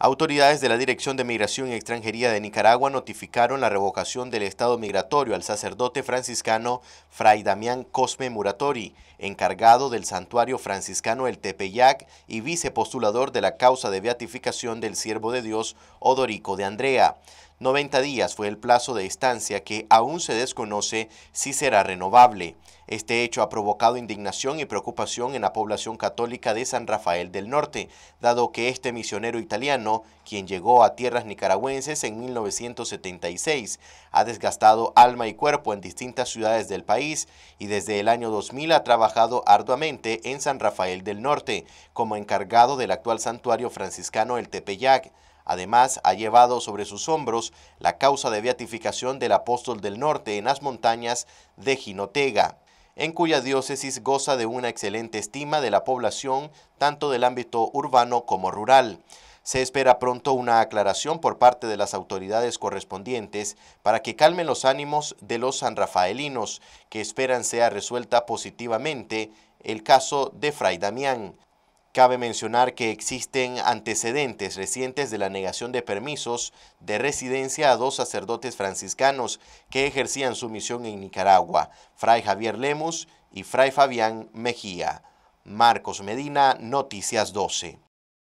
Autoridades de la Dirección de Migración y Extranjería de Nicaragua notificaron la revocación del estado migratorio al sacerdote franciscano Fray Damián Cosme Muratori, encargado del santuario franciscano El Tepeyac y vicepostulador de la causa de beatificación del siervo de Dios Odorico de Andrea. 90 días fue el plazo de estancia que aún se desconoce si será renovable. Este hecho ha provocado indignación y preocupación en la población católica de San Rafael del Norte, dado que este misionero italiano, quien llegó a tierras nicaragüenses en 1976, ha desgastado alma y cuerpo en distintas ciudades del país y desde el año 2000 ha trabajado arduamente en San Rafael del Norte como encargado del actual santuario franciscano El Tepeyac Además, ha llevado sobre sus hombros la causa de beatificación del apóstol del norte en las montañas de Jinotega, en cuya diócesis goza de una excelente estima de la población, tanto del ámbito urbano como rural. Se espera pronto una aclaración por parte de las autoridades correspondientes para que calmen los ánimos de los sanrafaelinos, que esperan sea resuelta positivamente el caso de Fray Damián. Cabe mencionar que existen antecedentes recientes de la negación de permisos de residencia a dos sacerdotes franciscanos que ejercían su misión en Nicaragua, Fray Javier Lemus y Fray Fabián Mejía. Marcos Medina, Noticias 12.